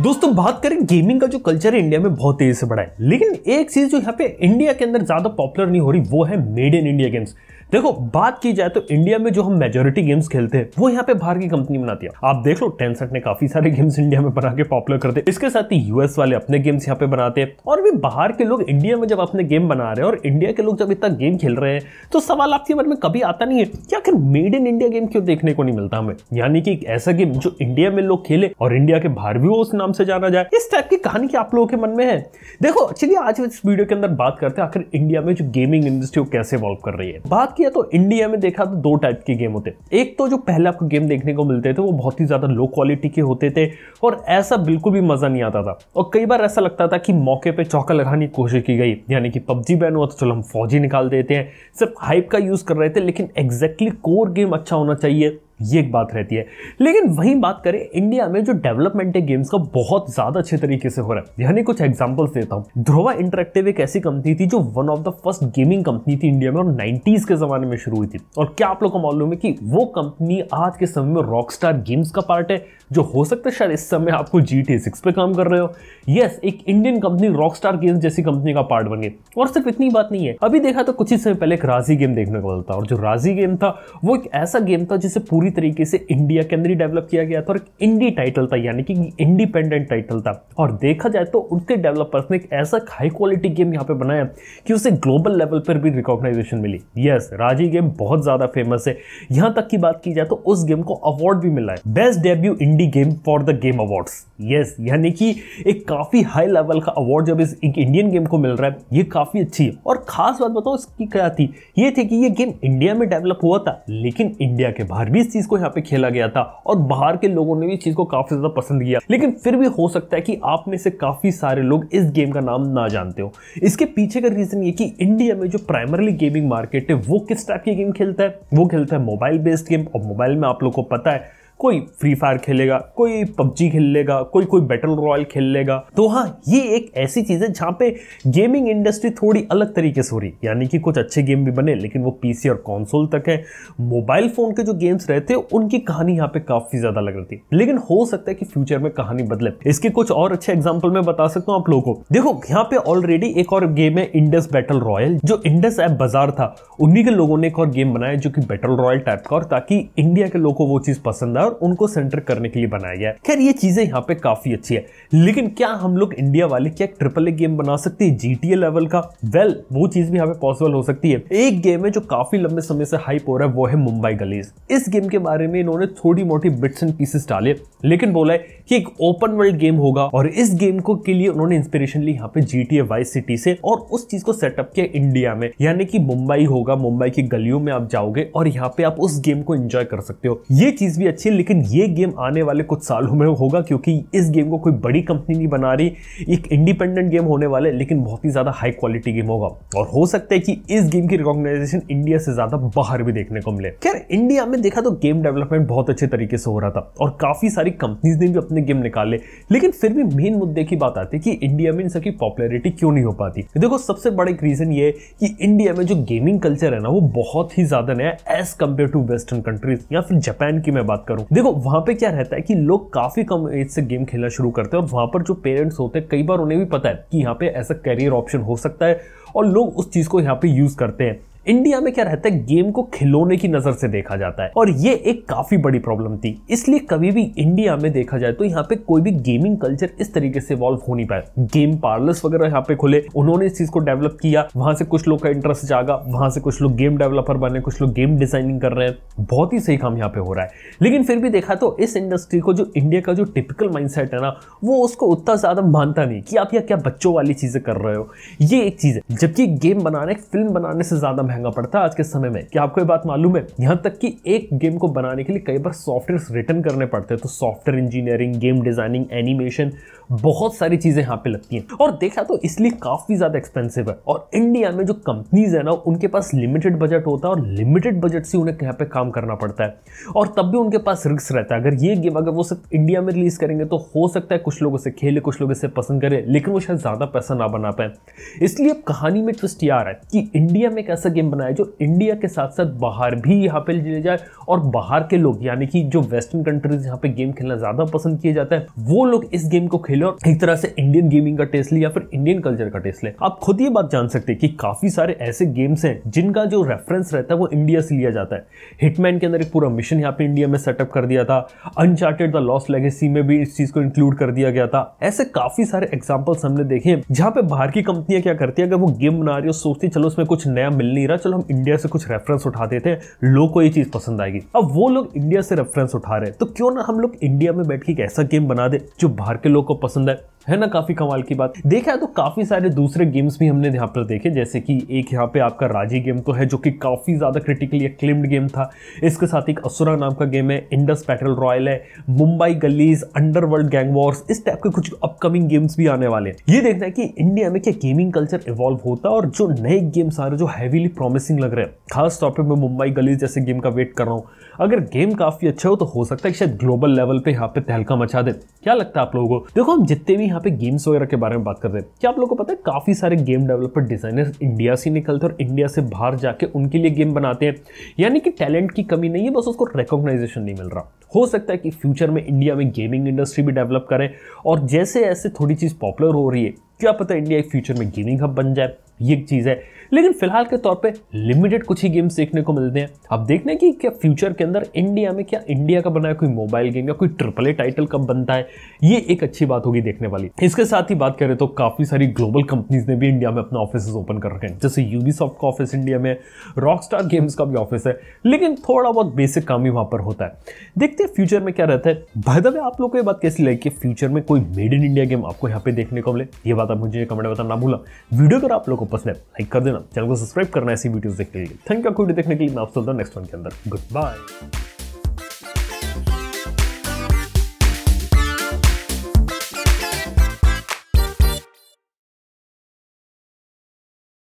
दोस्तों बात करें गेमिंग का जो कल्चर है इंडिया में बहुत तेजी से बढ़ा है लेकिन एक चीज जो यहाँ पे इंडिया के अंदर ज्यादा पॉपुलर नहीं हो रही वो है मेड इन इंडिया गेम्स देखो बात की जाए तो इंडिया में जो हम मेजोरिटी गेम्स खेलते हैं वो यहाँ पे बाहर की कंपनी बनाती है आप देख लो टेंसेंट ने काफी सारे गेम्स इंडिया में बना के पॉपुलर करते हैं इसके साथ ही यूएस वाले अपने गेम्स यहाँ पे बनाते हैं और भी बाहर के लोग इंडिया में जब अपने गेम बना रहे हैं और इंडिया के लोग जब इतना गेम खेल रहे हैं तो सवाल आपके मन में कभी आता नहीं है कि आखिर मेड इन इंडिया गेम क्यों देखने को नहीं मिलता हमें यानी कि एक ऐसा गेम जो इंडिया में लोग खेले और इंडिया के बाहर भी वो उस नाम से जाना जाए इस टाइप की कहानी की आप लोगों के मन में है देखो चलिए आज इस वीडियो के अंदर बात करते हैं आखिर इंडिया में जो गेमिंग इंडस्ट्री वो कैसे इवॉल्व कर रही है बात किया तो इंडिया में देखा तो दो टाइप के गेम होते एक तो जो पहले आपको गेम देखने को मिलते थे वो बहुत ही ज्यादा लो क्वालिटी के होते थे और ऐसा बिल्कुल भी मजा नहीं आता था और कई बार ऐसा लगता था कि मौके पर चौका लगाने की कोशिश की गई यानी कि पबजी बैन हुआ तो चलो हम फौजी निकाल देते हैं सिर्फ हाइप का यूज कर रहे थे लेकिन एग्जैक्टली कोर गेम अच्छा होना चाहिए ये एक बात रहती है लेकिन वही बात करें इंडिया में जो डेवलपमेंट है गेम्स का बहुत ज़्यादा अच्छे तरीके से हो रहा है यानी कुछ एग्जांपल्स देता हूँ ध्रोवा इंटरेक्टिव एक ऐसी कंपनी थी जो one of the first gaming company थी इंडिया में और नाइन्टीज़ के ज़माने में शुरू हुई थी और क्या आप लोग को मालूम है कि वो कंपनी आज के समय में रॉक गेम्स का पार्ट है जो हो सकता है शायद इस समय आपको जी टी सिक्स पे काम कर रहे हो यस एक इंडियन कंपनी रॉक गेम्स जैसी कंपनी का पार्ट बन गई और सिर्फ इतनी बात नहीं है अभी देखा तो कुछ ही समय पहले एक राजी गेम देखने को मिलता और जो राजी गेम था वो एक ऐसा गेम था जिसे पूरी पूरी तरीके से इंडिया के अंदर ही डेवलप किया गया था और इंडी टाइटल था यानी कि इंडिपेंडेंट टाइटल था और देखा जाए तो उनके डेवलपर्स ने एक ऐसा हाई क्वालिटी गेम यहाँ पे बनाया कि उसे ग्लोबल लेवल पर भी रिकॉग्नाइजेशन मिली यस राजी गेम बहुत ज़्यादा फेमस है यहाँ तक की बात की जाए तो उस गेम को अवार्ड भी मिला है best debut indie game for the game award yes यानी कि एक काफ़ी हाई लेवल का अवार्ड जब इस एक इंडियन गेम को मिल रहा है ये काफ़ी अच्छी है और खास बात बताओ इसकी क्या थी ये थी कि ये गेम इंडिया में डेवलप हुआ था लेकिन इंडिया के बाहर भी चीज को यहाँ पे खेला गया था और बाहर के लोगों ने भी चीज को काफी ज्यादा पसंद किया लेकिन फिर भी हो सकता है कि आप में से काफी सारे लोग इस गेम का नाम ना जानते हो इसके पीछे का रीजन ये कि इंडिया में जो प्राइमरली गेमिंग मार्केट है वो किस टाइप की गेम खेलता है वो खेलता है मोबाइल बेस्ड गेम और मोबाइल में आप लोग को पता है कोई फ्री फायर खेलेगा कोई पबजी खेल लेगा कोई कोई बैटल रॉयल खेल लेगा तो हाँ ये एक ऐसी चीज़ है जहाँ पे गेमिंग इंडस्ट्री थोड़ी अलग तरीके से हो रही यानी कि कुछ अच्छे गेम भी बने लेकिन वो पीसी और कॉन्सोल तक है मोबाइल फ़ोन के जो गेम्स रहते हैं उनकी कहानी यहाँ पे काफ़ी ज़्यादा लग रही थी लेकिन हो सकता है कि फ्यूचर में कहानी बदले इसके कुछ और अच्छे एग्जाम्पल मैं बता सकता हूँ आप लोगों को देखो यहाँ पे ऑलरेडी एक और गेम है इंडस बैटल रॉयल जो इंडस ऐप बाजार था उन्हीं के लोगों ने एक और गेम बनाया जो कि बैटल रॉयल टाइप का और ताकि इंडिया के लोगों को वो चीज़ पसंद आए है और उनको सेंटर करने के लिए बनाया गया है खैर ये चीजें यहाँ पे काफी अच्छी है लेकिन क्या हम लोग इंडिया वाले क्या ट्रिपल ए गेम बना सकते हैं जीटीए लेवल का वेल well, वो चीज भी यहाँ पे पॉसिबल हो सकती है एक गेम है जो काफी लंबे समय से हाइप हो रहा है वो है मुंबई गलीज इस गेम के बारे में इन्होंने थोड़ी मोटी बिट्स एंड पीसेस डाले लेकिन बोला है कि एक ओपन वर्ल्ड गेम होगा और इस गेम को के लिए उन्होंने इंस्पिरेशन ली यहाँ पे जीटीए वाइस सिटी से और उस चीज को सेटअप किया इंडिया में यानी कि मुंबई होगा मुंबई की गलियों में आप जाओगे और यहाँ पे आप उस गेम को एंजॉय कर सकते हो ये चीज भी अच्छी लेकिन ये गेम आने वाले कुछ सालों में होगा क्योंकि इस गेम को कोई बड़ी कंपनी नहीं बना रही एक इंडिपेंडेंट गेम होने वाले लेकिन बहुत ही ज़्यादा हाई क्वालिटी गेम होगा और हो सकता है कि इस गेम की रिकॉग्नाइजेशन इंडिया से ज़्यादा बाहर भी देखने को मिले खैर इंडिया में देखा तो गेम डेवलपमेंट बहुत अच्छे तरीके से हो रहा था और काफ़ी सारी कंपनीज ने भी अपने गेम निकाले लेकिन फिर भी मेन मुद्दे की बात आती है कि इंडिया में इन सबकी पॉपुलरिटी क्यों नहीं हो पाती देखो सबसे बड़ा एक रीज़न ये है कि इंडिया में जो गेमिंग कल्चर है ना वो बहुत ही ज़्यादा नया age compare to western countries या फिर जापान की मैं बात करूँ हूँ हम्म। देखो वहाँ पे क्या रहता है कि लोग काफी कम एज से गेम खेलना शुरू करते हैं और वहाँ पर जो पेरेंट्स होते हैं कई बार उन्हें भी पता है कि यहाँ पे ऐसा करियर ऑप्शन हो सकता है और लोग उस चीज़ को यहाँ पे यूज़ करते हैं इंडिया में क्या रहता है गेम को खिलौने की नजर से देखा जाता है और ये एक काफी बड़ी प्रॉब्लम थी इसलिए कभी भी इंडिया में देखा जाए तो यहाँ पे कोई भी गेमिंग कल्चर इस तरीके से इवॉल्व हो नहीं पाया गेम पार्लर्स वगैरह यहाँ पे खुले उन्होंने इस चीज को डेवलप किया वहां से कुछ लोग का इंटरेस्ट जागा वहां से कुछ लोग गेम डेवलपर बने कुछ लोग गेम डिजाइनिंग कर रहे हैं बहुत ही सही काम यहाँ पे हो रहा है लेकिन फिर भी देखा तो इस इंडस्ट्री को जो इंडिया का जो टिपिकल माइंड है ना वो उसको उतना ज्यादा मानता नहीं कि आप यह क्या बच्चों वाली चीजें कर रहे हो ये एक चीज है जबकि गेम बनाने फिल्म बनाने से ज्यादा महंगा पड़ता है आज के समय में क्या आपको ये बात मालूम है यहाँ तक कि एक गेम को बनाने के लिए कई बार सॉफ्टवेयर रिटर्न करने पड़ते हैं तो software engineering game designing animation बहुत सारी चीज़ें यहाँ पे लगती हैं और देखा तो इसलिए काफ़ी ज़्यादा एक्सपेंसिव है और इंडिया में जो कंपनीज है ना उनके पास लिमिटेड बजट होता है और लिमिटेड बजट से उन्हें यहाँ पे काम करना पड़ता है और तब भी उनके पास रिस्क रहता है अगर ये गेम अगर वो सिर्फ इंडिया में रिलीज़ करेंगे तो हो सकता है कुछ लोग इसे खेले कुछ लोग इसे पसंद करें लेकिन वो शायद ज़्यादा पैसा ना बना पाए इसलिए कहानी में ट्विस्ट यार है कि इंडिया में एक ऐसा गेम बनाया जो इंडिया के साथ साथ बाहर भी यहाँ पे ले जाए और बाहर के लोग यानी कि जो वेस्टर्न कंट्रीज यहाँ पे गेम खेलना ज़्यादा पसंद किए जाता है वो लोग इस गेम को खेल खेले और एक तरह से इंडियन गेमिंग का टेस्ट ले या फिर इंडियन कल्चर का टेस्ट ले आप खुद ये बात जान सकते हैं कि काफी सारे ऐसे गेम्स हैं जिनका जो रेफरेंस रहता है वो इंडिया से लिया जाता है हिटमैन के अंदर एक पूरा मिशन यहाँ पे इंडिया में सेटअप कर दिया था अनचार्टेड द लॉस लेगेसी में भी इस चीज को इंक्लूड कर दिया गया था ऐसे काफी सारे एग्जाम्पल्स हमने देखे जहाँ पे बाहर की कंपनियां क्या करती है अगर वो गेम बना रही हो सोचती चलो उसमें कुछ नया मिल नहीं रहा चलो हम इंडिया से कुछ रेफरेंस उठा देते हैं लोग को ये चीज पसंद आएगी अब वो लोग इंडिया से रेफरेंस उठा रहे हैं तो क्यों ना हम लोग इंडिया में बैठ के एक ऐसा गेम बना दे जो बाहर के लोग को पसंद है है ना काफ़ी कमाल की बात देखा है तो काफ़ी सारे दूसरे गेम्स भी हमने यहाँ पर देखे जैसे कि एक यहाँ पे आपका राजी गेम तो है जो कि काफ़ी ज़्यादा क्रिटिकली एक्लिम्ड गेम था इसके साथ एक असुरा नाम का गेम है इंडस पैटल रॉयल है Mumbai gullies underworld gang wars इस टाइप के कुछ अपकमिंग गेम्स भी आने वाले हैं ये देखना है कि इंडिया में क्या गेमिंग कल्चर इवॉल्व होता है और जो नए गेम्स आ रहे जो हैवीली प्रॉमिसिंग लग रहे हैं खासतौर पर मैं मुंबई गलीज जैसे गेम का वेट कर रहा हूँ अगर गेम काफी अच्छा हो तो हो सकता है कि शायद ग्लोबल लेवल पे यहाँ पे तहलका मचा दे क्या लगता है आप लोगों को देखो हम जितने भी यहाँ पे गेम्स वगैरह के बारे में बात कर रहे हैं क्या आप लोगों को पता है काफी सारे गेम डेवलपर डिजाइनर्स इंडिया से निकलते और इंडिया से बाहर जाके उनके लिए गेम बनाते हैं यानी कि टैलेंट की कमी नहीं है बस उसको रिकॉग्नाइजेशन नहीं मिल रहा हो सकता है कि फ्यूचर में इंडिया में गेमिंग इंडस्ट्री भी डेवलप करें और जैसे ऐसे थोड़ी चीज़ पॉपुलर हो रही है क्या पता इंडिया एक फ्यूचर में गेमिंग हब बन जाए ये चीज़ है लेकिन फिलहाल के तौर पे लिमिटेड कुछ ही गेम्स देखने को मिलते हैं अब देखने कि क्या फ्यूचर के अंदर इंडिया में क्या इंडिया का बनाया कोई मोबाइल गेम या कोई ट्रिपल ए टाइटल कब बनता है ये एक अच्छी बात होगी देखने वाली इसके साथ ही बात करें तो काफ़ी सारी ग्लोबल कंपनीज ने भी इंडिया में अपना ऑफिस ओपन कर रखे हैं जैसे यूबीसॉफ्ट का ऑफिस इंडिया में रॉक गेम्स का भी ऑफिस है लेकिन थोड़ा बहुत बेसिक काम ही वहां पर होता है देखते हैं फ्यूचर में क्या रहता है भाई दबे आप लोग को ये बात कैसी लगी कि फ्यूचर में कोई मेड इन इंडिया गेम आपको यहाँ पे देखने को मिले ये बात आप मुझे कमेंट में बताना भूला वीडियो अगर आप लोग को पसंद है लाइक कर देना चैनल को सब्सक्राइब करना ऐसी वीडियोस देखने के लिए थैंक यू आपको वीडियो देखने के लिए मैं आप चलता हूँ नेक्स्ट वन के अंदर गुड बाय